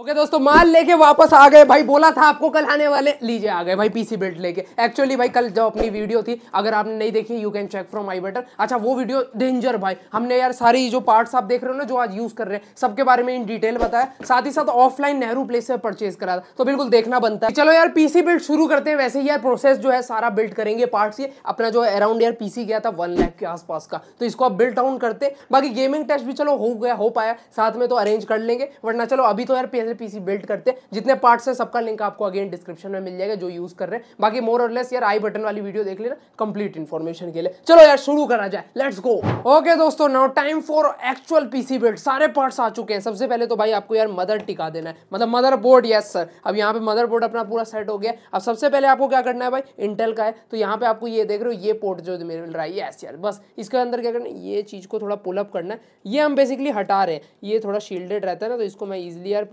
okay दोस्तों माल लेके वापस आ गए भाई बोला था आपको कल आने वाले लीजिए आ गए भाई पीसी बिल्ट लेके एक्चुअली भाई कल जो अपनी वीडियो थी अगर आपने नहीं देखी you can check from I better अच्छा वो वीडियो डेंजर भाई हमने यार सारी जो पार्ट्स आप देख रहे हो ना जो आज यूज़ कर रहे हैं सबके बारे में इन डिटेल बताया साथ ही साथ ऑफलाइन नेहरू प्लेस से परचेज करा था तो बिल्कुल देखना बनता है चलो यार पीसी बिल्ट शुरू करते हैं वैसे ही यार प्रोसेस जो है सारा बिल्ट करेंगे पार्ट ये अपना जो अराउंड यार पीसी गया था वन लैख के आसपास का तो इसको आप बिल्ट डाउन करते बाकी गेमिंग टेस्ट भी चलो हो गया हो पाया साथ में तो अरेंज कर लेंगे वरना चलो अभी तो यार से पीसी बिल्ड करते हैं जितने पार्ट्स हैं सबका लिंक आपको अगेन डिस्क्रिप्शन में मिल जाएगा जो यूज़ कर रहे हैं बाकी मोर और लेस यार आई बटन वाली वीडियो देख लेना कंप्लीट इन्फॉर्मेशन के लिए चलो यार शुरू करा जाए लेट्स गो ओके दोस्तों now time for actual PC build सारे पार्ट्स आ चुके हैं सबसे पहले तो भाई आपको यार मदर टिका देना है मतलब मदर बोर्ड यस सर अब यहाँ पे मदर बोर्ड अपना पूरा सेट हो गया अब सबसे पहले आपको क्या करना है भाई इंटेल का है तो यहाँ पे आपको ये देख रहे हो ये पोर्ट जो मेरे मिल रहा है यस यार बस इसके अंदर क्या करना है ये चीज़ को थोड़ा पुलअप करना है ये हम बेसिकली हटा रहे हैं ये थोड़ा शील्डेड रहता है ना तो इसको मैं इजिली यार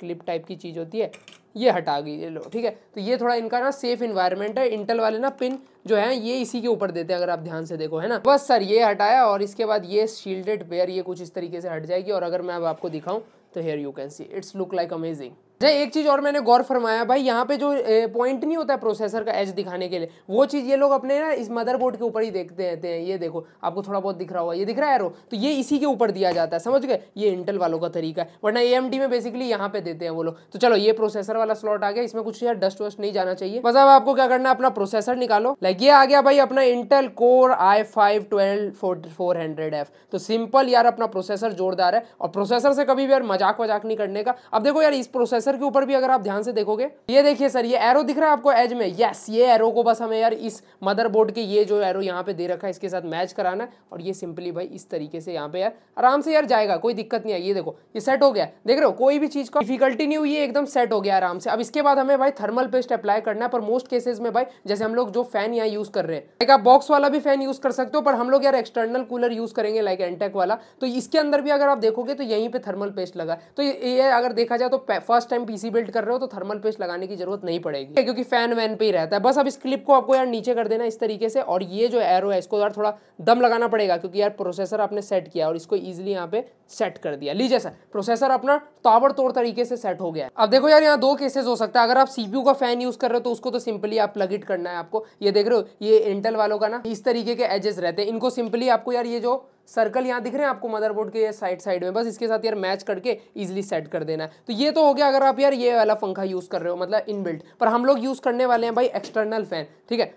क्लिप टाइप की चीज़ होती है ये हटा गई ये लो ठीक है तो ये थोड़ा इनका ना सेफ इन्वायरमेंट है इंटेल वाले ना पिन जो है ये इसी के ऊपर देते हैं अगर आप ध्यान से देखो है ना बस सर ये हटाया और इसके बाद ये शील्डेड पेयर ये कुछ इस तरीके से हट जाएगी और अगर मैं अब आपको दिखाऊं तो here you can see it's look like amazing अच्छा एक चीज़ और मैंने गौर फरमाया भाई यहाँ पे जो पॉइंट नहीं होता है प्रोसेसर का एज दिखाने के लिए वो चीज़ ये लोग अपने ना इस मदरबोर्ड के ऊपर ही देखते रहते हैं ये देखो आपको थोड़ा बहुत दिख रहा होगा ये दिख रहा है एरो तो ये इसी के ऊपर दिया जाता है समझ गए ये इंटेल वालों का तरीका है वरना ए में बेसिकली यहाँ पे देते हैं वो लोग तो चलो ये प्रोसेसर वाला स्लॉट आ गया इसमें कुछ यार डस्ट वस्ट नहीं जाना चाहिए बस अब आपको क्या करना है अपना प्रोसेसर निकालो लाइक ये आ गया भाई अपना Intel core I five twelve four hundred F तो सिंपल यार अपना प्रोसेसर जोरदार है और प्रोसेसर से कभी भी यार मजाक वजाक नहीं करने का अब देखो यार इस प्रोसेसर सेंसर के ऊपर भी अगर आप ध्यान से देखोगे ये देखिए सर ये एरो दिख रहा है आपको एज में यस ये एरो को बस हमें यार इस मदरबोर्ड के ये जो एरो यहाँ पे दे रखा है इसके साथ मैच कराना और ये सिंपली भाई इस तरीके से यहाँ पे यार आराम से यार जाएगा कोई दिक्कत नहीं आई ये देखो ये सेट हो गया देख रहे हो कोई भी चीज का डिफिकल्टी नहीं हुई एकदम सेट हो गया आराम से अब इसके बाद हमें भाई थर्मल पेस्ट अप्लाई करना है पर मोस्ट केसेस में भाई जैसे हम लोग जो फैन यहाँ यूज कर रहे हैं आप बॉक्स वाला भी फैन यूज कर सकते हो पर हम लोग यार एक्सटर्नल कूलर यूज करेंगे लाइक एनटेक वाला तो इसके अंदर भी अगर आप देखोगे तो यहीं पर थर्मल पेस्ट लगा तो ये अगर देखा जाए तो फर्स्ट टाइम पीसी बिल्ड कर रहे हो तो थर्मल पेस्ट लगाने की जरूरत नहीं पड़ेगी क्योंकि फैन वैन पे ही रहता है बस अब इस क्लिप को आपको यार नीचे कर देना इस तरीके से और ये जो एरो है इसको यार थोड़ा दम लगाना पड़ेगा क्योंकि यार प्रोसेसर आपने सेट किया और इसको ईजिली यहाँ पे सेट कर दिया लीजिए सर प्रोसेसर अपना ताबड़तोड़ तरीके से सेट हो गया है अब देखो यार यहाँ दो केसेस हो सकता है अगर आप सीपीयू का फैन यूज कर रहे हो तो उसको तो सिंपली आप लग इट करना है आपको ये देख रहे हो ये इंटल वालों का ना इस तरीके के एजेस रहते हैं इनको सिंपली आपको यार ये जो सर्कल यहाँ दिख रहे हैं आपको मदरबोर्ड के साइड साइड में बस इसके साथ यार मैच करके इजिली सेट कर देना है तो ये तो हो गया अगर आप यार ये वाला पंखा यूज़ कर रहे हो मतलब इनबिल्ट पर हम लोग यूज़ करने वाले हैं भाई एक्सटर्नल फैन ठीक है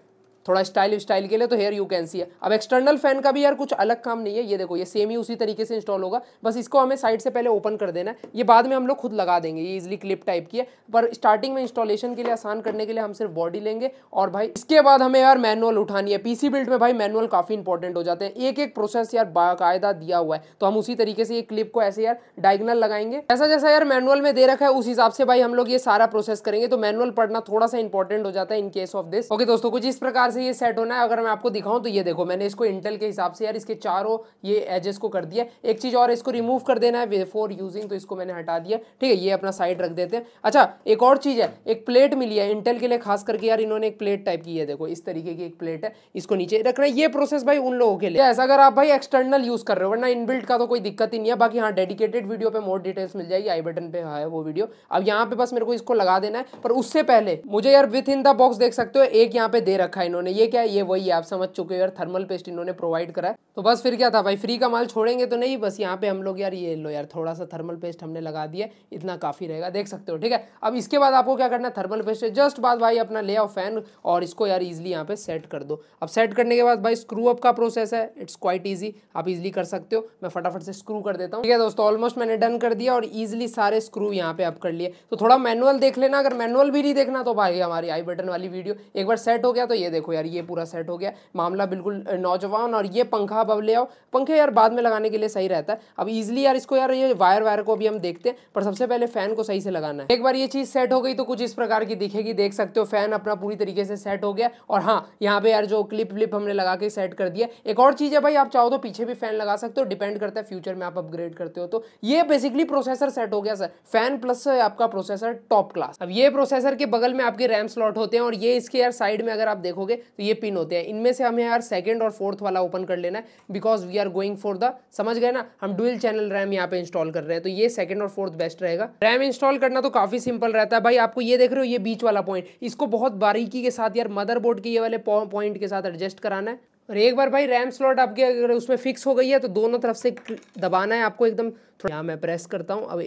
थोड़ा स्टाइल स्टाइल के लिए तो हेयर यू कैन सी है अब एक्सटर्नल फैन का भी यार कुछ अलग काम नहीं है ये देखो ये सेम ही उसी तरीके से इंस्टॉल होगा बस इसको हमें साइड से पहले ओपन कर देना है ये बाद में हम लोग खुद लगा देंगे ये इजिली क्लिप टाइप की है पर स्टार्टिंग में इंस्टॉलेशन के लिए आसान करने के लिए हम सिर्फ बॉडी लेंगे और भाई इसके बाद हमें यार मैनुअल उठानी है पीसी बिल्ट में भाई मैनुअल काफ़ी इंपॉर्टेंट हो जाते हैं एक एक प्रोसेस यार बाकायदा दिया हुआ है तो हम उसी तरीके से ये क्लिप को ऐसे यार डायगनल लगाएंगे ऐसा जैसा यार मैनुअल में दे रखा है उस हिसाब से भाई हम लोग ये सारा प्रोसेस करेंगे तो मैनुअल पढ़ना थोड़ा सा इंपॉर्टेंट हो जाता है इनकेस ऑफ दिस ओके दोस्तों कुछ इस प्रकार से से ये सेट होना है अगर मैं आपको दिखाऊं तो ये देखो मैंने इसको इंटेल के हिसाब से यार इसके चारों ये एजेस को कर दिया एक चीज़ और इसको रिमूव कर देना है बिफोर यूजिंग तो इसको मैंने हटा दिया ठीक है ये अपना साइड रख देते हैं अच्छा एक और चीज़ है एक प्लेट मिली है इंटेल के लिए खास करके यार इन्होंने एक प्लेट टाइप की है देखो इस तरीके की एक प्लेट है इसको नीचे रखना है ये प्रोसेस भाई उन लोगों के लिए ऐसा अगर आप भाई एक्सटर्नल यूज़ कर रहे हो वरना इनबिल्ट का तो कोई दिक्कत ही नहीं है बाकी हाँ डेडिकेटेड वीडियो पर मोर डिटेल्स मिल जाएगी आई बटन पर है वो वीडियो अब यहाँ पे बस मेरे को इसको लगा देना है पर उससे पहले मुझे यार विथ इन द बॉक्स देख सकते हो एक यहाँ पे दे रखा है इन्होंने ये क्या है ये वही आप समझ चुके हो यार थर्मल पेस्ट इन्होंने प्रोवाइड करा है तो बस फिर क्या था भाई फ्री का माल छोड़ेंगे तो नहीं बस यहाँ पे हम लोग यार ये लो यार थोड़ा सा थर्मल पेस्ट हमने लगा दिया इतना काफ़ी रहेगा देख सकते हो ठीक है अब इसके बाद आपको क्या करना है थर्मल पेस्ट जस्ट बाद भाई अपना ले आओ फैन और इसको यार इजिली यहाँ पे सेट कर दो अब सेट करने के बाद भाई स्क्रू अप का प्रोसेस है इट्स क्वाइट ईजी आप इजिली कर सकते हो मैं फटाफट से स्क्रू कर देता हूँ ठीक है दोस्तों ऑलमोस्ट मैंने डन कर दिया और ईजिली सारे स्क्रू यहाँ पे अप कर लिए तो थोड़ा मैनुअल देख लेना अगर मैनुअल भी नहीं देखना तो भाई हमारी आई बटन वाली वीडियो एक बार सेट हो गया तो ये देखो देखो यार ये पूरा सेट हो गया मामला बिल्कुल नौजवान और ये पंखा अब ले आओ पंखे यार बाद में लगाने के लिए सही रहता है अब इजिली यार इसको यार ये वायर वायर को भी हम देखते हैं पर सबसे पहले फैन को सही से लगाना है एक बार ये चीज़ सेट हो गई तो कुछ इस प्रकार की दिखेगी देख सकते हो फैन अपना पूरी तरीके से सेट हो गया और हाँ यहाँ पे यार जो क्लिप व्लिप हमने लगा के सेट कर दिया एक और चीज़ है भाई आप चाहो तो पीछे भी फैन लगा सकते हो डिपेंड करता है फ्यूचर में आप अपग्रेड करते हो तो ये बेसिकली प्रोसेसर सेट हो गया सर फैन प्लस आपका प्रोसेसर टॉप क्लास अब ये प्रोसेसर के बगल में आपके रैम स्लॉट होते हैं और ये इसके यार साइड में अगर आप देखोगे तो ये पिन होते हैं इनमें से हमें यार सेकेंड और फोर्थ वाला ओपन कर लेना है because we are going for the समझ गए ना हम डुअल चैनल रैम यहाँ पे इंस्टॉल कर रहे हैं तो ये सेकंड और फोर्थ बेस्ट रहेगा रैम इंस्टॉल करना तो काफी सिंपल रहता है भाई आपको ये देख रहे हो ये बीच वाला पॉइंट इसको बहुत बारीकी के साथ यार मदर के ये वाले पॉइंट के साथ एडजस्ट कराना है और एक बार भाई रैम स्लॉट आपके अगर उसमें फिक्स हो गई है तो दोनों तरफ से दबाना है आपको एकदम थोड़ा मैं प्रेस करता हूँ अब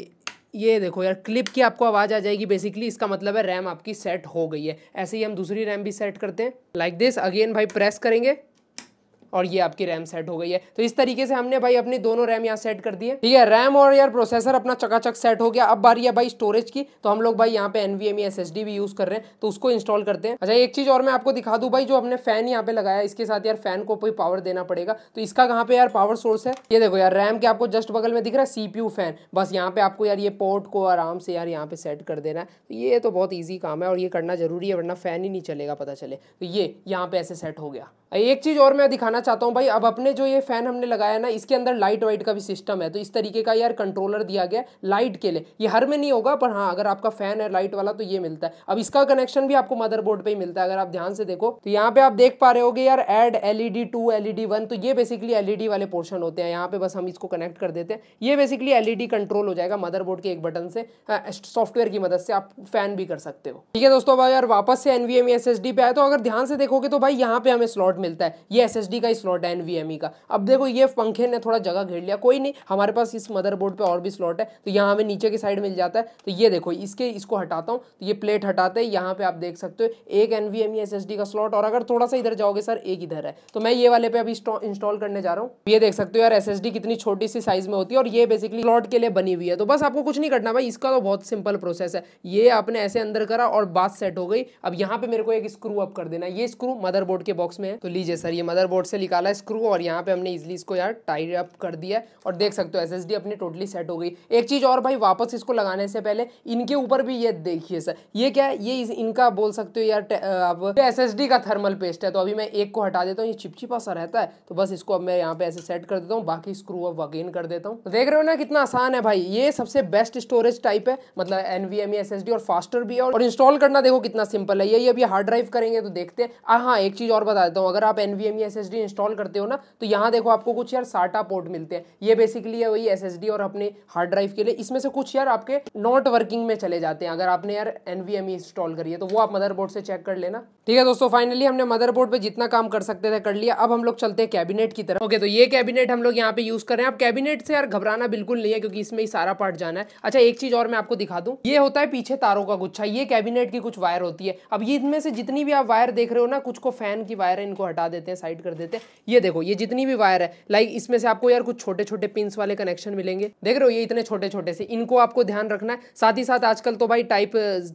ये देखो यार क्लिप की आपको आवाज़ आ जाएगी बेसिकली इसका मतलब है रैम आपकी सेट हो गई है ऐसे ही हम दूसरी रैम भी सेट करते हैं लाइक दिस अगेन भाई प्रेस करेंगे और ये आपकी रैम सेट हो गई है तो इस तरीके से हमने भाई अपनी दोनों रैम यहाँ सेट कर दिए ठीक है रैम और यार प्रोसेसर अपना चकाचक सेट हो गया अब बारी है भाई स्टोरेज की तो हम लोग भाई यहाँ पे एनवीएमई एस भी यूज कर रहे हैं तो उसको इंस्टॉल करते हैं अच्छा एक चीज और मैं आपको दिखा दू भाई जो हमने फैन यहाँ पे लगाया इसके साथ यार फैन को कोई पावर देना पड़ेगा तो इसका कहाँ पे यार पावर सोर्स है ये देखो यार रैम के आपको जस्ट बगल में दिख रहा है सीपीयू फैन बस यहाँ पे आपको यार ये पोर्ट को आराम से यार यहाँ पे सेट कर देना है तो ये तो बहुत ईजी काम है और ये करना जरूरी है वरना फैन ही नहीं चलेगा पता चले तो ये यहाँ पे ऐसे सेट हो गया एक चीज और मैं दिखाना कहना चाहता हूँ भाई अब अपने जो ये फ़ैन हमने लगाया ना इसके अंदर लाइट वाइट का भी सिस्टम है तो इस तरीके का यार कंट्रोलर दिया गया लाइट के लिए ये हर में नहीं होगा पर हाँ अगर आपका फ़ैन है लाइट वाला तो ये मिलता है अब इसका कनेक्शन भी आपको मदरबोर्ड पे ही मिलता है अगर आप ध्यान से देखो तो यहाँ पे आप देख पा रहे हो यार एड एलईडी टू एलईडी वन तो ये बेसिकली एलईडी वाले पोर्शन होते हैं यहाँ पे बस हम इसको कनेक्ट कर देते हैं ये बेसिकली एलईडी कंट्रोल हो जाएगा मदरबोर्ड के एक बटन से सॉफ्टवेयर हाँ, की मदद से आप फैन भी कर सकते हो ठीक है दोस्तों यार वापस से एनवीएम एस e पे आए तो अगर ध्यान से देखोगे तो भाई यहाँ पे हमें स्लॉट मिलता है ये एस का का स्लॉट है एनवीएमई e का अब देखो ये पंखे ने थोड़ा जगह घेर लिया कोई नहीं हमारे पास इस मदरबोर्ड पे और भी स्लॉट है तो यहाँ हमें नीचे की साइड मिल जाता है तो ये देखो इसके इसको हटाता हूँ तो ये प्लेट हटाते हैं यहाँ पे आप देख सकते हो एक एन वी e का स्लॉट और अगर थोड़ा सा इधर जाओगे सर एक इधर है तो मैं ये वाले पे अभी इंस्टॉल करने जा रहा हूँ ये देख सकते हो यार एस कितनी छोटी सी साइज में होती है और ये बेसिकली स्लॉट के लिए बनी हुई है तो बस आपको कुछ नहीं करना भाई इसका तो बहुत सिंपल प्रोसेस है ये आपने ऐसे अंदर करा और बात सेट हो गई अब यहाँ पे मेरे को एक स्क्रू अप कर देना ये स्क्रू मदर के बॉक्स में है तो लीजिए सर ये मदर से निकाला स्क्रू और यहाँ पे हमने इजली इसको यार टाइट अप कर दिया और देख सकते हो एस अपनी टोटली सेट हो गई एक चीज़ और भाई वापस इसको लगाने से पहले इनके ऊपर भी ये देखिए सर ये क्या है ये इनका बोल सकते हो यार अब एस एस का थर्मल पेस्ट है तो अभी मैं एक को हटा देता हूँ ये चिपचिपा सा रहता है तो बस इसको अब मैं यहाँ पे ऐसे सेट कर देता हूँ बाकी स्क्रू अब वगेन कर देता हूँ तो देख रहे हो ना कितना आसान है भाई ये सबसे बेस्ट स्टोरेज टाइप है मतलब एन वी e, और फास्टर भी है और इंस्टॉल करना देखो कितना सिंपल है ये अभी हार्ड ड्राइव करेंगे तो देखते हैं हाँ, हाँ एक चीज़ और बता देता हूँ अगर आप एन वी इंस्टॉल करते हो ना तो यहाँ देखो आपको कुछ यार साटा पोर्ट मिलते हैं ये बेसिकली है वही एस और अपने हार्ड ड्राइव के लिए इसमें से कुछ यार आपके नॉट वर्किंग में चले जाते हैं अगर आपने यार एन इंस्टॉल e करी है तो वो आप मदरबोर्ड से चेक कर लेना ठीक है दोस्तों फाइनली हमने मदरबोर्ड पे जितना काम कर सकते थे कर लिया अब हम लोग चलते हैं कैबिनेट की तरफ ओके तो ये कैबिनेट हम लोग यहाँ पे यूज कर रहे हैं अब कैबिनेट से यार घबराना बिल्कुल नहीं है क्योंकि इसमें ही सारा पार्ट जाना है अच्छा एक चीज और मैं आपको दिखा दूँ ये होता है पीछे तारों का गुच्छा ये कैबिनेट की कुछ वायर होती है अब इनमें से जितनी भी आप वायर देख रहे हो ना कुछ को फैन की वायर है इनको हटा देते हैं साइड कर देते हैं लेते हैं ये देखो ये जितनी भी वायर है लाइक इसमें से आपको यार कुछ छोटे छोटे पिंस वाले कनेक्शन मिलेंगे देख रहे हो ये इतने छोटे छोटे से इनको आपको ध्यान रखना है साथ ही साथ आजकल तो भाई टाइप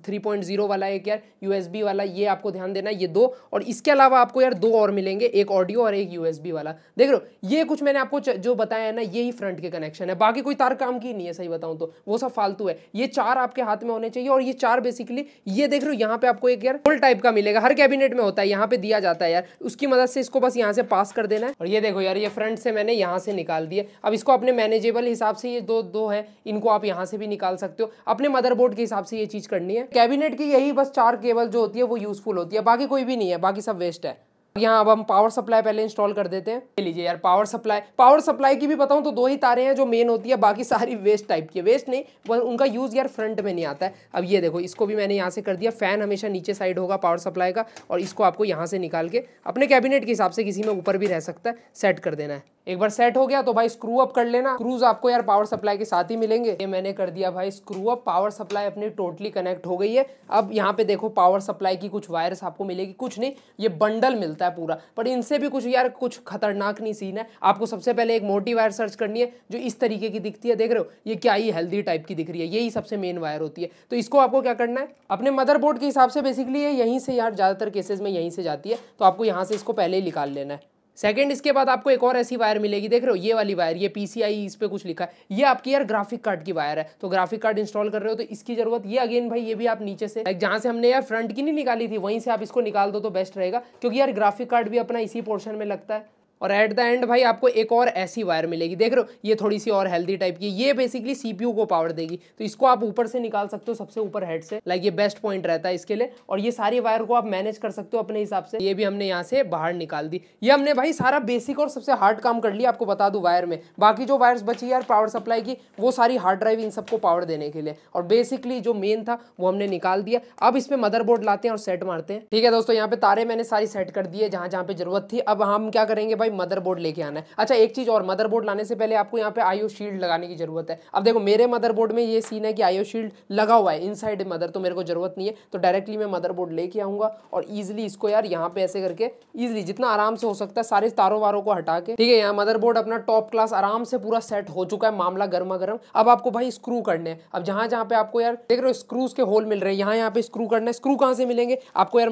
3.0 वाला एक यार यूएसबी वाला ये आपको ध्यान देना है ये दो और इसके अलावा आपको यार दो और मिलेंगे एक ऑडियो और एक यूएसबी वाला देख रहे हो ये कुछ मैंने आपको जो बताया है ना ये ही फ्रंट के कनेक्शन है बाकी कोई तार काम की नहीं है सही बताऊँ तो वो सब फालतू है ये चार आपके हाथ में होने चाहिए और ये चार बेसिकली ये देख रहे हो यहाँ पे आपको एक यार होल टाइप का मिलेगा हर कैबिनेट में होता है यहाँ पे दिया जाता है यार उसकी मदद से इसको बस यहाँ से पास कर देना है और ये देखो यार ये फ्रंट से मैंने यहाँ से निकाल दिया अब इसको अपने मैनेजेबल हिसाब से ये दो दो है इनको आप यहाँ से भी निकाल सकते हो अपने मदरबोर्ड के हिसाब से ये चीज़ करनी है कैबिनेट की यही बस चार केबल जो होती है वो यूजफुल होती है बाकी कोई भी नहीं है बाकी सब वेस्ट है यहाँ अब हम पावर सप्लाई पहले इंस्टॉल कर देते हैं ले लीजिए यार पावर सप्लाई पावर सप्लाई की भी बताऊँ तो दो ही तारे हैं जो मेन होती है बाकी सारी वेस्ट टाइप की वेस्ट नहीं बस उनका यूज़ यार फ्रंट में नहीं आता है अब ये देखो इसको भी मैंने यहाँ से कर दिया फैन हमेशा नीचे साइड होगा पावर सप्लाई का और इसको आपको यहाँ से निकाल के अपने कैबिनेट के हिसाब से किसी में ऊपर भी रह सकता है सेट कर देना है एक बार सेट हो गया तो भाई स्क्रू अप कर लेना स्क्रूज आपको यार पावर सप्लाई के साथ ही मिलेंगे ये मैंने कर दिया भाई स्क्रू अप पावर सप्लाई अपनी टोटली कनेक्ट हो गई है अब यहाँ पे देखो पावर सप्लाई की कुछ वायरस आपको मिलेगी कुछ नहीं ये बंडल मिलता है पूरा पर इनसे भी कुछ यार कुछ खतरनाक नहीं सीन है आपको सबसे पहले एक मोटी वायर सर्च करनी है जो इस तरीके की दिखती है देख रहे हो ये क्या ही हेल्दी टाइप की दिख रही है यही सबसे मेन वायर होती है तो इसको आपको क्या करना है अपने मदरबोर्ड के हिसाब से बेसिकली यहीं से यार ज़्यादातर केसेज में यहीं से जाती है तो आपको यहाँ से इसको पहले ही निकाल लेना है सेकंड इसके बाद आपको एक और ऐसी वायर मिलेगी देख रहे हो ये वाली वायर ये पीसीआई इस पर कुछ लिखा है ये आपकी यार ग्राफिक कार्ड की वायर है तो ग्राफिक कार्ड इंस्टॉल कर रहे हो तो इसकी जरूरत ये अगेन भाई ये भी आप नीचे से जहां से हमने यार फ्रंट की नहीं निकाली थी वहीं से आप इसको निकाल दो तो बेस्ट रहेगा क्योंकि यार ग्राफिक कार्ड भी अपना इसी पोर्शन में लगता है और एट द एंड भाई आपको एक और ऐसी वायर मिलेगी देख रहे हो ये थोड़ी सी और हेल्दी टाइप की ये बेसिकली सीपीयू को पावर देगी तो इसको आप ऊपर से निकाल सकते हो सबसे ऊपर हेड से लाइक ये बेस्ट पॉइंट रहता है इसके लिए और ये सारी वायर को आप मैनेज कर सकते हो अपने हिसाब से ये भी हमने यहाँ से बाहर निकाल दी ये हमने भाई सारा बेसिक और सबसे हार्ड काम कर लिया आपको बता दू वायर में बाकी जो वायर्स बची यार पावर सप्लाई की वो सारी हार्ड ड्राइव इन सबको पावर देने के लिए और बेसिकली जो मेन था वो हमने निकाल दिया अब इसमें मदरबोर्ड लाते हैं और सेट मारते हैं ठीक है दोस्तों यहाँ पे तारे मैंने सारी सेट कर दिए जहां जहां पर जरूरत थी अब हम क्या करेंगे भाई भाई मदरबोर्ड लेके आना है अच्छा एक चीज़ और मदरबोर्ड लाने से पहले आपको यहाँ पे आयो शील्ड लगाने की ज़रूरत है अब देखो मेरे मदरबोर्ड में ये सीन है कि आयो शील्ड लगा हुआ है इनसाइड मदर तो मेरे को ज़रूरत नहीं है तो डायरेक्टली मैं मदरबोर्ड लेके आऊंगा और इजिली इसको यार यहाँ पे ऐसे करके इजिली जितना आराम से हो सकता है सारे तारों वारों को हटा के ठीक है यहाँ मदरबोर्ड अपना टॉप क्लास आराम से पूरा सेट हो चुका है मामला गर्मा गर्म अब आपको भाई स्क्रू करने हैं अब जहां जहां पे आपको यार देख रहे हो स्क्रूज के होल मिल रहे हैं यहाँ यहाँ पे स्क्रू करना है स्क्रू कहाँ से मिलेंगे आपको यार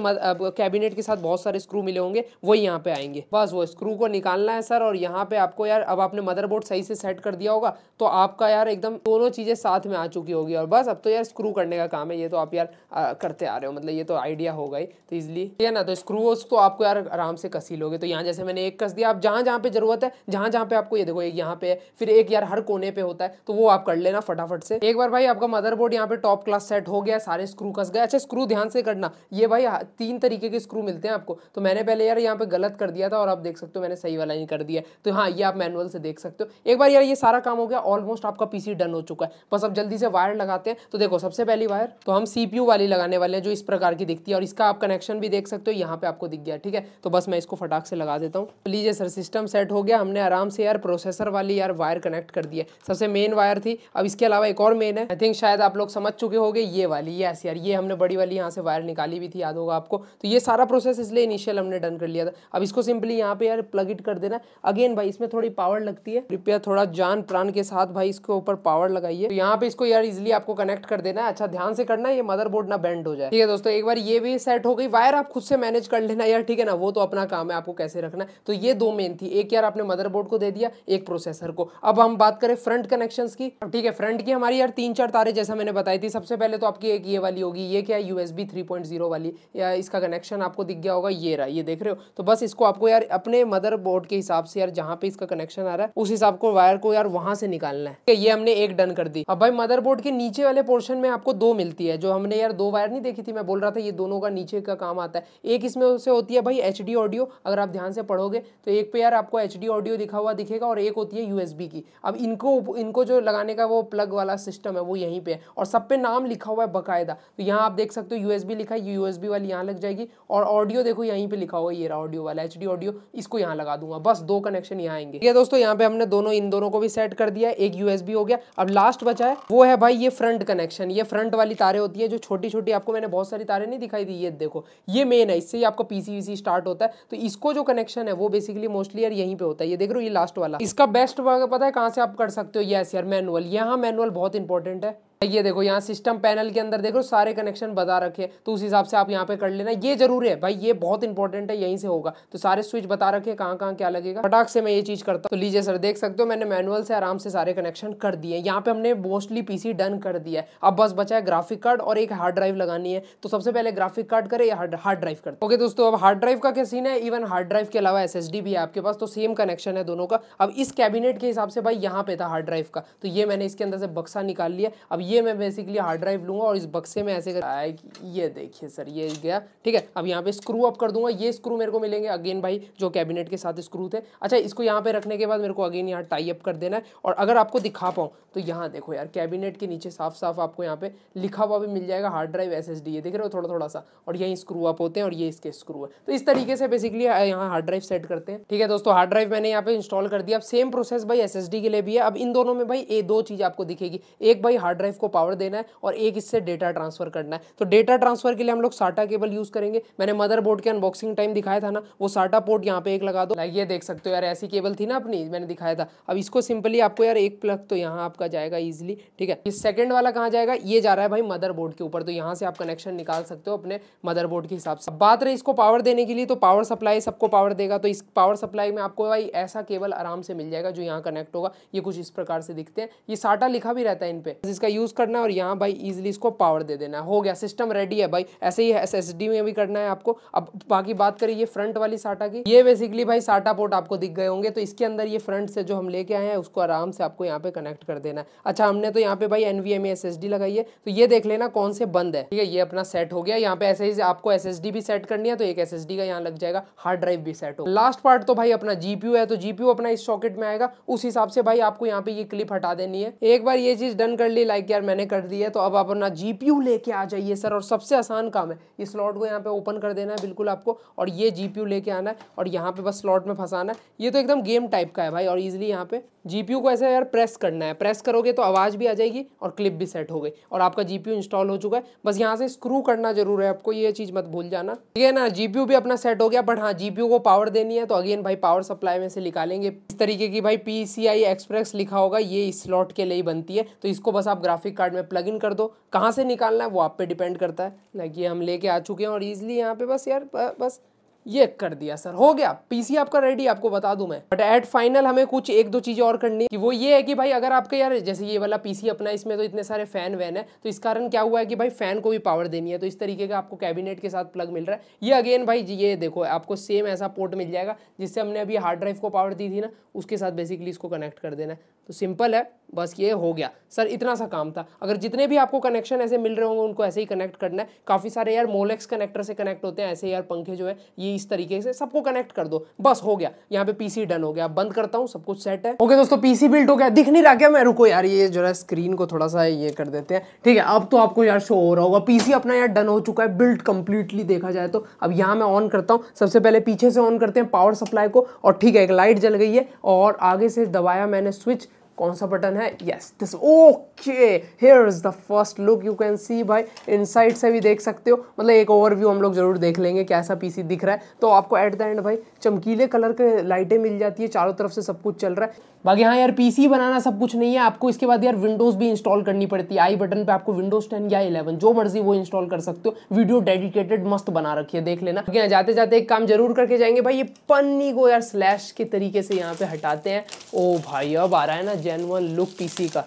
कैबिनेट के साथ बहुत सारे स्क्रू मिले होंगे वही यहाँ पे आएंगे बस वो स्क्रू को निकालना है सर और यहाँ पे आपको यार अब आपने मदरबोर्ड सही से सेट कर दिया होगा तो आपका यार एकदम दोनों चीज़ें साथ में आ चुकी होगी और बस अब तो यार स्क्रू करने का काम है ये तो आप यार आ, करते आ रहे हो मतलब ये तो आइडिया होगा ही तो इजिली ठीक है ना तो स्क्रू तो आपको यार आराम से कसी लोगे तो यहाँ जैसे मैंने एक कस दिया आप जहाँ जहाँ पे ज़रूरत है जहाँ जहाँ पे आपको ये देखो एक यहाँ पे है फिर एक यार हर कोने पर होता है तो वो आप कर लेना फटाफट से एक बार भाई आपका मदर बोर्ड पे टॉप क्लास सेट हो गया सारे स्क्रू कस गए अच्छा स्क्रू ध्यान से करना ये भाई तीन तरीके के स्क्रू मिलते हैं आपको तो मैंने पहले यार यहाँ पे गलत कर दिया था और आप देख सकते हो मैंने सही वाला नहीं कर दिया तो हाँ ये आप मैनुअल से देख सकते हो एक बार यार ये सारा काम हो गया ऑलमोस्ट आपका पीसी डन हो चुका है बस अब जल्दी से वायर लगाते हैं तो देखो सबसे पहली वायर तो हम सीपीयू वाली लगाने वाले हैं जो इस प्रकार की दिखती है और इसका आप कनेक्शन भी देख सकते हो यहाँ पे आपको दिख गया ठीक है तो बस मैं इसको फटाक से लगा देता हूँ तो लीजिए सर सिस्टम सेट हो गया हमने आराम से यार प्रोसेसर वाली यार वायर कनेक्ट कर दिया सबसे मेन वायर थी अब इसके अलावा एक और मेन है आई थिंक शायद आप लोग समझ चुके हो ये वाली यस यार ये हमने बड़ी वाली यहाँ से वायर निकाली भी थी याद होगा आपको तो ये सारा प्रोसेस इसलिए इनिशियल हमने डन कर लिया था अब इसको सिंपली यहाँ पे यार प्लग प्लग इट कर देना अगेन भाई इसमें थोड़ी पावर लगती है कृपया थोड़ा जान प्राण के साथ भाई इसके ऊपर पावर लगाइए तो यहाँ पे इसको यार इजिली आपको कनेक्ट कर देना है अच्छा ध्यान से करना ये मदरबोर्ड ना बैंड हो जाए ठीक है दोस्तों एक बार ये भी सेट हो गई वायर आप खुद से मैनेज कर लेना यार ठीक है ना वो तो अपना काम है आपको कैसे रखना है तो ये दो मेन थी एक यार आपने मदरबोर्ड को दे दिया एक प्रोसेसर को अब हम बात करें फ्रंट कनेक्शन की ठीक है फ्रंट की हमारी यार तीन चार तारे जैसा मैंने बताई थी सबसे पहले तो आपकी एक ये वाली होगी ये क्या यू एस वाली या इसका कनेक्शन आपको दिख गया होगा ये रहा ये देख रहे हो तो बस इसको आपको यार अपने मदर मदर बोर्ड के हिसाब से यार जहाँ पे इसका कनेक्शन आ रहा है उस हिसाब को वायर को यार वहां से निकालना है ये हमने एक डन कर दी अब भाई मदर बोर्ड के नीचे वाले पोर्शन में आपको दो मिलती है जो हमने यार दो वायर नहीं देखी थी मैं बोल रहा था ये दोनों का नीचे का काम आता है एक इसमें से होती है भाई एच ऑडियो अगर आप ध्यान से पढ़ोगे तो एक पे यार आपको एच ऑडियो दिखा हुआ दिखेगा और एक होती है यूएसबी की अब इनको इनको जो लगाने का वो प्लग वाला सिस्टम है वो यहीं पे है और सब पे नाम लिखा हुआ है बकायदा तो यहाँ आप देख सकते हो यूएसबी लिखा है यूएसबी वाली यहाँ लग जाएगी और ऑडियो देखो यहीं पे लिखा हुआ ये ऑडियो वाला एच ऑडियो इसको यहाँ लगा दूंगा बस दो कनेक्शन यहाँ आएंगे ठीक है दोस्तों यहाँ पे हमने दोनों इन दोनों को भी सेट कर दिया एक यूएसबी हो गया अब लास्ट बचा है वो है भाई ये फ्रंट कनेक्शन ये फ्रंट वाली तारे होती है जो छोटी छोटी आपको मैंने बहुत सारी तारे नहीं दिखाई दी ये देखो ये मेन है इससे ही आपका पीसी वीसी स्टार्ट होता है तो इसको जो कनेक्शन है वो बेसिकली मोस्टली यार यहीं पे होता है ये देख रो ये लास्ट वाला इसका बेस्ट पता है कहाँ से आप कर सकते हो यस यार मैनुअल यहाँ मैनुअल बहुत इंपॉर्टेंट है ये देखो यहाँ सिस्टम पैनल के अंदर देखो सारे कनेक्शन बता रखे तो उस हिसाब से आप यहाँ पे कर लेना ये जरूर है भाई ये बहुत इंपॉर्टेंट है यहीं से होगा तो सारे स्विच बता रखे कहाँ कहाँ क्या लगेगा फटाक से मैं ये चीज करता तो लीजिए सर देख सकते हो मैंने मैनुअल से आराम से सारे कनेक्शन कर दिए यहाँ पे हमने मोस्टली पीसी डन कर दिया है अब बस बचा है ग्राफिक कार्ड और एक हार्ड ड्राइव लगानी है तो सबसे पहले ग्राफिक कार्ड करे या हार्ड ड्राइव कर ओके दोस्तों अब हार्ड ड्राइव का क्या सीन है इवन हार्ड ड्राइव के अलावा एस भी है आपके पास तो सेम कनेक्शन है दोनों का अब इस कैबिनेट के हिसाब से भाई यहाँ पे था हार्ड ड्राइव का तो ये मैंने इसके अंदर से बक्सा निकाल लिया अब ये ये मैं बेसिकली हार्ड ड्राइव लूँगा और इस बक्से में ऐसे कर आया कि ये देखिए सर ये गया ठीक है अब यहाँ पे स्क्रू अप कर दूंगा ये स्क्रू मेरे को मिलेंगे अगेन भाई जो कैबिनेट के साथ स्क्रू थे अच्छा इसको यहाँ पे रखने के बाद मेरे को अगेन यहाँ टाई अप कर देना है और अगर आपको दिखा पाऊँ तो यहाँ देखो यार कैबिनेट के नीचे साफ साफ आपको यहाँ पे लिखा हुआ भी मिल जाएगा हार्ड ड्राइव एस ये देख रहे हो थोड़ा थोड़ा सा और यहीं स्क्रू अप होते हैं और ये इसके स्क्रू है तो इस तरीके से बेसिकली यहाँ हार्ड ड्राइव सेट करते हैं ठीक है दोस्तों हार्ड ड्राइव मैंने यहाँ पे इंस्टॉल कर दिया अब सेम प्रोसेस भाई एस के लिए भी है अब इन दोनों में भाई ये दो चीज़ आपको दिखेगी एक भाई हार्ड ड्राइव को पावर देना है और एक इससे डेटा ट्रांसफर करना है तो डेटा ट्रांसफर के लिए हम लोग साटा केबल यूज़ करेंगे मैंने मदरबोर्ड के अनबॉक्सिंग टाइम दिखाया था ना वो साटा पोर्ट यहाँ पे एक लगा दो ये देख सकते हो यार ऐसी केबल थी ना अपनी मैंने दिखाया था अब इसको सिंपली आपको यार एक प्लग तो यहाँ आपका जाएगा इजिली ठीक है सेकेंड वाला कहाँ जाएगा ये जा रहा है भाई बोर्ड के ऊपर तो यहाँ से आप कनेक्शन निकाल सकते हो अपने बोर्ड के हिसाब से बात रही इसको पावर देने के लिए तो पावर सप्लाई सबको पावर देगा तो इस पावर सप्लाई में आपको भाई ऐसा केबल आराम से मिल जाएगा जो यहाँ कनेक्ट होगा ये कुछ इस प्रकार से दिखते हैं ये साटा लिखा भी रहता है इन पे जिसका यूज यूज़ करना है और यहाँ भाई ईजिली इसको पावर दे देना है हो गया सिस्टम रेडी है भाई ऐसे ही एस में भी करना है आपको अब बाकी बात करें ये फ्रंट वाली साटा की ये बेसिकली भाई साटा पोर्ट आपको दिख गए होंगे तो इसके अंदर ये फ्रंट से जो हम लेके आए हैं उसको आराम से आपको यहाँ पे कनेक्ट कर देना है अच्छा हमने तो यहाँ पे भाई एन वी लगाई है तो ये देख लेना कौन से बंद है ठीक है ये अपना सेट हो गया यहाँ पे ऐसे ही आपको एस भी सेट करनी है तो एक एस का यहाँ लग जाएगा हार्ड ड्राइव भी सेट हो लास्ट पार्ट तो भाई अपना जीपीयू है तो जीपीयू अपना इस सॉकेट में आएगा उस हिसाब से भाई आपको यहाँ पे ये क्लिप हटा देनी है एक बार ये चीज डन कर ली लाइक यार मैंने कर दिया है तो अब आप अपना जी पी यू लेके आ जाइए सर और सबसे आसान काम है इस स्लॉट को यहाँ पे ओपन कर देना है बिल्कुल आपको और ये जी पी यू लेके आना है और यहाँ पे बस स्लॉट में फंसाना है ये तो एकदम गेम टाइप का है भाई और ईजिली यहाँ पे जीपीयू को ऐसा यार प्रेस करना है प्रेस करोगे तो आवाज़ भी आ जाएगी और क्लिप भी सेट हो गई और आपका जीपीयू इंस्टॉल हो चुका है बस यहाँ से स्क्रू करना जरूर है आपको ये चीज़ मत भूल जाना ठीक है ना जीपीयू भी अपना सेट हो गया बट हाँ जीपीयू को पावर देनी है तो अगेन भाई पावर सप्लाई में से निकालेंगे इस तरीके की भाई पी एक्सप्रेस लिखा होगा ये स्लॉट के लिए बनती है तो इसको बस आप ग्राफिक कार्ड में प्लग इन कर दो कहाँ से निकालना है वो आप पे डिपेंड करता है लाइक ये हम लेके आ चुके हैं और ईजिली यहाँ पे बस यार बस ये कर दिया सर हो गया पीसी आपका रेडी आपको बता दूं मैं बट एट फाइनल हमें कुछ एक दो चीजें और करनी है कि वो ये है कि भाई अगर आपके यार जैसे ये वाला पीसी अपना इसमें तो इतने सारे फैन वैन है तो इस कारण क्या हुआ है कि भाई फैन को भी पावर देनी है तो इस तरीके का आपको कैबिनेट के साथ प्लग मिल रहा है ये अगेन भाई ये देखो आपको सेम ऐसा पोर्ट मिल जाएगा जिससे हमने अभी हार्ड ड्राइव को पावर दी थी ना उसके साथ बेसिकली इसको कनेक्ट कर देना है तो सिंपल है बस ये हो गया सर इतना सा काम था अगर जितने भी आपको कनेक्शन ऐसे मिल रहे होंगे उनको ऐसे ही कनेक्ट करना है काफ़ी सारे यार मोलेक्स कनेक्टर से कनेक्ट होते हैं ऐसे यार पंखे जो है ये इस तरीके से सबको कनेक्ट कर दो बस हो गया यहाँ पे पीसी डन हो गया बंद करता हूँ सब कुछ सेट है ओके दोस्तों पीसी बिल्ट हो गया दिख नहीं रहा क्या मैं रुको यार ये जो है स्क्रीन को थोड़ा सा ये कर देते हैं ठीक है अब तो आपको यार शो हो रहा होगा पीसी अपना यार डन हो चुका है बिल्ट कंप्लीटली देखा जाए तो अब यहाँ मैं ऑन करता हूँ सबसे पहले पीछे से ऑन करते हैं पावर सप्लाई को और ठीक है एक लाइट जल गई है और आगे से दबाया मैंने स्विच कौन सा बटन है yes this okay here is the first look you can see भाई इनसाइड से भी देख सकते हो मतलब एक ओवरव्यू हम लोग जरूर देख लेंगे कैसा पीसी दिख रहा है तो आपको एट द एंड भाई चमकीले कलर के लाइटें मिल जाती है चारों तरफ से सब कुछ चल रहा है बाकी हाँ यार पीसी बनाना सब कुछ नहीं है आपको इसके बाद यार विंडोज़ भी इंस्टॉल करनी पड़ती है आई बटन पे आपको विंडोज़ टेन या इलेवन जो मर्जी वो इंस्टॉल कर सकते हो वीडियो डेडिकेटेड मस्त बना रखी है देख लेना यहाँ जाते जाते एक काम जरूर करके जाएंगे भाई ये पन्नी को यार स्लैश के तरीके से यहाँ पे हटाते हैं ओ भाई अब आ रहा है ना जेनवन लुक पीसी का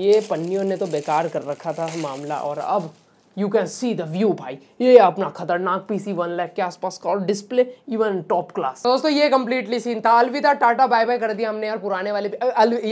ये पन्नियों ने तो बेकार कर रखा था मामला और अब you can see the view भाई ये अपना खतरनाक पीसी वन लैख के आसपास का और डिस्प्ले इवन टॉप क्लास दोस्तों ये कम्प्लीटली सीन था अलविदा टाटा बाय बाय कर दिया हमने यार पुराने वाले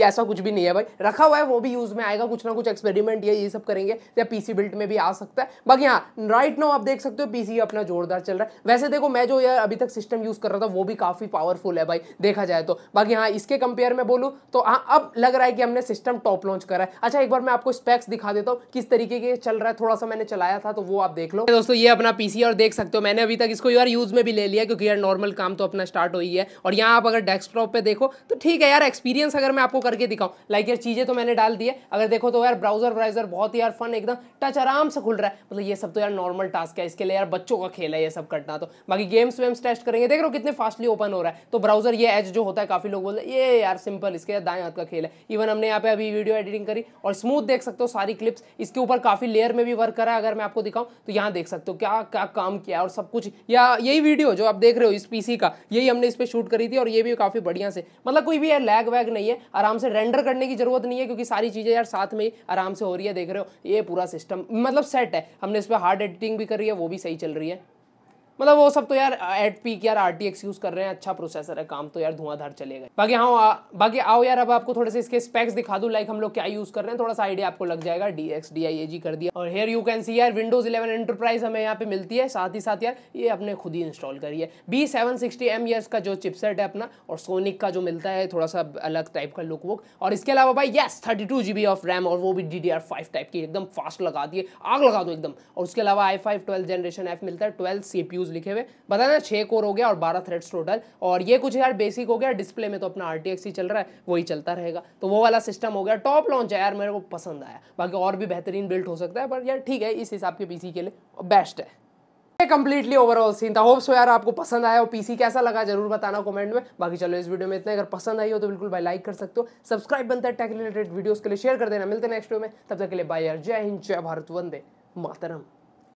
ऐसा कुछ भी नहीं है भाई रखा हुआ है वो भी यूज में आएगा कुछ ना कुछ एक्सपेरिमेंट ये ये सब करेंगे या पीसी बिल्ट में भी आ सकता है बाकी हाँ राइट नो आप देख सकते हो पीसी अपना जोरदार चल रहा है वैसे देखो मैं जो यार अभी तक सिस्टम यूज कर रहा था वो भी काफी पावरफुल है भाई देखा जाए तो बाकी हाँ इसके कंपेयर में बोलूँ तो हाँ अब लग रहा है कि हमने सिस्टम टॉप लॉन्च करा है अच्छा एक बार मैं आपको स्पेक्स दिखा देता हूँ किस तरीके के चल रहा है थोड़ा सा मैंने चलाया था तो वो आप देख लो दोस्तों ये अपना पीसी और देख सकते हो मैंने अभी तक इसको यार यूज़ में भी ले लिया क्योंकि यार नॉर्मल काम तो अपना स्टार्ट हो ही है और यहाँ आप अगर डेस्कटॉप पे देखो तो ठीक है यार एक्सपीरियंस अगर मैं आपको करके दिखाऊँ लाइक यार चीज़ें तो मैंने डाल दी है अगर देखो तो यार ब्राउजर ब्राउजर बहुत ही यार फन एकदम टच आराम से खुल रहा है मतलब ये सब तो यार नॉर्मल टास्क है इसके लिए यार बच्चों का खेल है ये सब करना तो बाकी गेम्स वेम्स टेस्ट करेंगे देख रहे हो कितने फास्टली ओपन हो रहा है तो ब्राउजर ये एज जो होता है काफ़ी लोग बोलते हैं ये यार सिंपल इसके दाएं हाथ का खेल है इवन हमने यहाँ पे अभी वीडियो एडिटिंग करी और स्मूथ देख सकते हो सारी क्लिप्स इसके ऊपर काफ़ी लेयर में भी वर्क करा है अगर मैं आपको दिखाऊं तो यहाँ देख सकते हो क्या क्या काम किया और सब कुछ या यही वीडियो जो आप देख रहे हो इस पीसी का यही हमने इस पर शूट करी थी और ये भी काफ़ी बढ़िया से मतलब कोई भी यार लैग वैग नहीं है आराम से रेंडर करने की जरूरत नहीं है क्योंकि सारी चीज़ें यार साथ में आराम से हो रही है देख रहे हो ये पूरा सिस्टम मतलब सेट है हमने इस पर हार्ड एडिटिंग भी करी है वो भी सही चल रही है मतलब वो सब तो यार एट पीक यार आर टी एक्स यूज़ कर रहे हैं अच्छा प्रोसेसर है काम तो यार धुआंधार चलेगा बाकी हाँ बाकी आओ यार अब आपको थोड़े से इसके स्पेक्स दिखा दूँ लाइक हम लोग क्या यूज़ कर रहे हैं थोड़ा सा आइडिया आपको लग जाएगा D X D I A G कर दिया और हेयर यू कैन सी यार विंडोज इलेवन एंटरप्राइज हमें यहाँ पे मिलती है साथ ही साथ यार ये अपने खुद ही इंस्टॉल करी है बी सेवन सिक्सटी एम का जो चिपसेट है अपना और सोनिक का जो मिलता है थोड़ा सा अलग टाइप का लुक वुक और इसके अलावा भाई yes thirty two G B of RAM और वो भी D D R five type की एकदम फास्ट लगा दिए आग लगा दो एकदम और उसके अलावा I five twelfth generation F मिलता है ट्वेल्थ सी लिखे हुए बताना छः कोर हो गया और बारह थ्रेड्स टोटल और ये कुछ यार बेसिक हो गया डिस्प्ले में तो अपना आर ही चल रहा है वही चलता रहेगा तो वो वाला सिस्टम हो गया टॉप लॉन्च है यार मेरे को पसंद आया बाकी और भी बेहतरीन बिल्ट हो सकता है पर यार ठीक है इस हिसाब के पीसी के लिए बेस्ट है कंप्लीटली ओवरऑल सीन था होप्स तो यार आपको पसंद आया हो पीसी कैसा लगा जरूर बताना कमेंट में बाकी चलो इस वीडियो में इतना अगर पसंद आई हो तो बिल्कुल भाई लाइक कर सकते हो सब्सक्राइब बनता है टेक रिलेटेड वीडियोस के लिए शेयर कर देना मिलते हैं नेक्स्ट वीडियो में तब तक के लिए बाय यार जय हिंद जय भारत वंदे मातरम